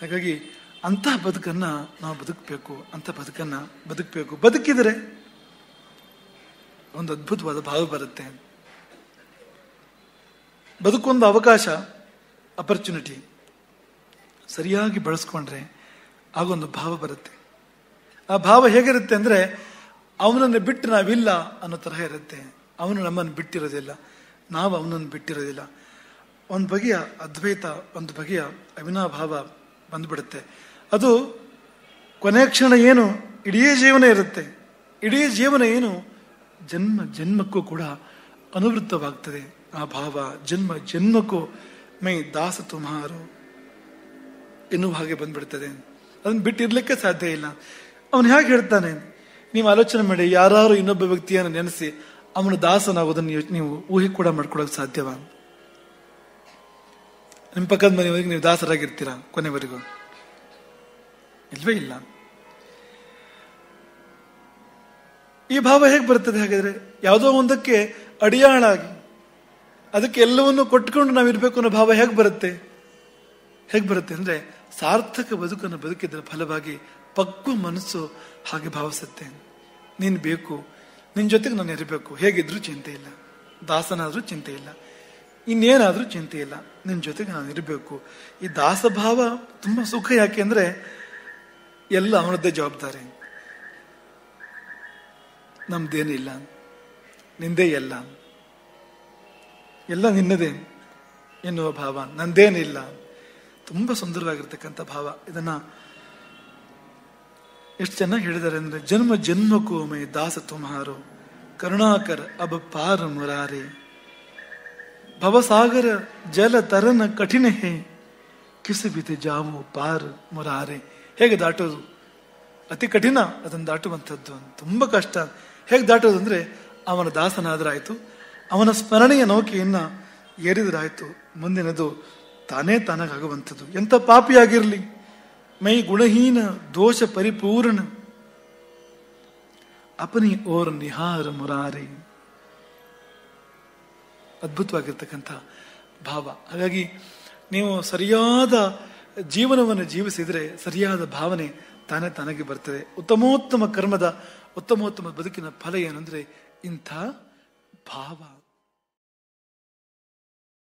ಹಾಗಾಗಿ ಅಂತಹ ಬದುಕನ್ನು ನಾವು ಬದುಕಬೇಕು ಅಂತ ಬದುಕನ್ನು ಬದುಕಬೇಕು ಬದುಕಿದರೆ ಒಂದು ಅದ್ಭುತವಾದ ಭಾವ ಬರುತ್ತೆ ಬದುಕೊಂದು ಅವಕಾಶ ಅಪರ್ಚುನಿಟಿ ಸರಿಯಾಗಿ ಬಳಸ್ಕೊಂಡ್ರೆ ಆಗೊಂದು ಭಾವ ಬರುತ್ತೆ ಆ ಭಾವ ಹೇಗಿರುತ್ತೆ ಅಂದರೆ ಅವನನ್ನು ಬಿಟ್ಟು ನಾವಿಲ್ಲ ಅನ್ನೋ ತರಹ ಇರುತ್ತೆ ಅವನು ನಮ್ಮನ್ನು ಬಿಟ್ಟಿರೋದಿಲ್ಲ ನಾವು ಅವನನ್ನು ಬಿಟ್ಟಿರೋದಿಲ್ಲ ಒಂದು ಬಗೆಯ ಅದ್ವೈತ ಒಂದು ಬಗೆಯ ಅವಿನಾಭಾವ ಬಂದುಬಿಡುತ್ತೆ ಅದು ಕೊನೆ ಕ್ಷಣ ಏನು ಇಡೀ ಜೀವನ ಇರುತ್ತೆ ಇಡೀ ಜೀವನ ಏನು ಜನ್ಮ ಜನ್ಮಕ್ಕೂ ಕೂಡ ಅನುವೃತ್ತವಾಗ್ತದೆ ಆ ಭಾವ ಜನ್ಮ ಜನ್ಮಕ್ಕೂ ಮೈ ದಾಸ ತುಮಾರು ಎನ್ನುವ ಹಾಗೆ ಬಂದ್ಬಿಡ್ತದೆ ಅದನ್ನು ಬಿಟ್ಟಿರ್ಲಿಕ್ಕೆ ಸಾಧ್ಯ ಇಲ್ಲ ಅವನು ಹೇಗೆ ಹೇಳ್ತಾನೆ ನೀವು ಆಲೋಚನೆ ಮಾಡಿ ಯಾರು ಇನ್ನೊಬ್ಬ ವ್ಯಕ್ತಿಯನ್ನು ನೆನೆಸಿ ಅವನ ದಾಸನಾಗೋದನ್ನು ನೀವು ಊಹೆ ಕೂಡ ಮಾಡ್ಕೊಳ್ಳೋಕೆ ಸಾಧ್ಯವ ನಿಮ್ಮ ಪಕ್ಕದ ಮನೆಯವರೆಗೆ ನೀವು ದಾಸರಾಗಿರ್ತೀರಾ ಕೊನೆವರೆಗೂ ಇಲ್ವೇ ಇಲ್ಲ ಈ ಭಾವ ಹೇಗೆ ಬರ್ತದೆ ಹಾಗಾದ್ರೆ ಯಾವುದೋ ಒಂದಕ್ಕೆ ಅಡಿಯಾಳಾಗಿ ಅದಕ್ಕೆ ಎಲ್ಲವನ್ನು ಕೊಟ್ಟುಕೊಂಡು ನಾವಿರ್ಬೇಕು ಅನ್ನೋ ಭಾವ ಹೇಗೆ ಬರುತ್ತೆ ಹೇಗೆ ಬರುತ್ತೆ ಅಂದ್ರೆ ಸಾರ್ಥಕ ಬದುಕನ್ನು ಬದುಕಿದ್ರ ಫಲವಾಗಿ ಪಕ್ವ ಮನಸ್ಸು ಹಾಗೆ ಭಾವಿಸುತ್ತೆ ನೀನು ಬೇಕು ನಿನ್ನ ಜೊತೆಗೆ ನಾನು ಇರಬೇಕು ಹೇಗಿದ್ರೂ ಚಿಂತೆ ಇಲ್ಲ ದಾಸನಾದರೂ ಚಿಂತೆ ಇಲ್ಲ ಇನ್ನೇನಾದರೂ ಚಿಂತೆ ಇಲ್ಲ ನಿನ್ನ ಜೊತೆಗೆ ನಾನು ಇರಬೇಕು ಈ ದಾಸಭಾವ ತುಂಬ ಸುಖ ಯಾಕೆ ಅಂದರೆ ಎಲ್ಲ ಅವನದ್ದೇ ಜವಾಬ್ದಾರಿ ನಮ್ದೇನಿಲ್ಲ ನಿಂದೇ ಎಲ್ಲ ಎಲ್ಲ ನಿನ್ನದೇ ಎನ್ನುವ ಭಾವ ನಂದೇನಿಲ್ಲ ತುಂಬ ಸುಂದರವಾಗಿರ್ತಕ್ಕಂಥ ಭಾವ ಇದನ್ನು ಎಷ್ಟು ಚೆನ್ನಾಗಿ ಹೇಳಿದ್ದಾರೆ ಅಂದರೆ ಜನ್ಮ ಜನ್ಮಕ್ಕೋಮೆ ದಾಸ ತುಮಾರು ಕರುಣಾಕರ್ ಅಬ ಪಾರ ಮುರಾರಿ ಭವಸಾಗರ ಜಲ ತರನ ಕಠಿಣ ಹೇ ಕಿಸುಬಿದೆ ಜಾವು ಪಾರ್ ಮುರಾರೆ ಹೇಗೆ ದಾಟೋದು ಅತಿ ಕಠಿಣ ಅದನ್ನು ದಾಟುವಂಥದ್ದು ತುಂಬ ಕಷ್ಟ ಹೇಗೆ ದಾಟೋದು ಅಂದರೆ ಅವನ ದಾಸನಾದ್ರಾಯಿತು ಅವನ ಸ್ಮರಣೆಯ ನೌಕೆಯನ್ನು ಏರಿದ್ರಾಯಿತು ಮುಂದಿನದು ತಾನೇ ತಾನಾಗುವಂಥದ್ದು ಎಂಥ ಪಾಪಿಯಾಗಿರಲಿ ಮೈ ಗುಣಹೀನ ದೋಷ ಪರಿಪೂರ್ಣ ಅಪನಿ ಓರ್ ನಿಹಾರ ಮುರಾರಿ ಅದ್ಭುತವಾಗಿರ್ತಕ್ಕಂಥ ಭಾವ ಹಾಗಾಗಿ ನೀವು ಸರಿಯಾದ ಜೀವನವನ್ನು ಜೀವಿಸಿದರೆ ಸರಿಯಾದ ಭಾವನೆ ತಾನೇ ತನಗೆ ಬರ್ತದೆ ಉತ್ತಮೋತ್ತಮ ಕರ್ಮದ ಉತ್ತಮೋತ್ತಮ ಬದುಕಿನ ಫಲ ಏನಂದರೆ ಇಂಥ ಭಾವ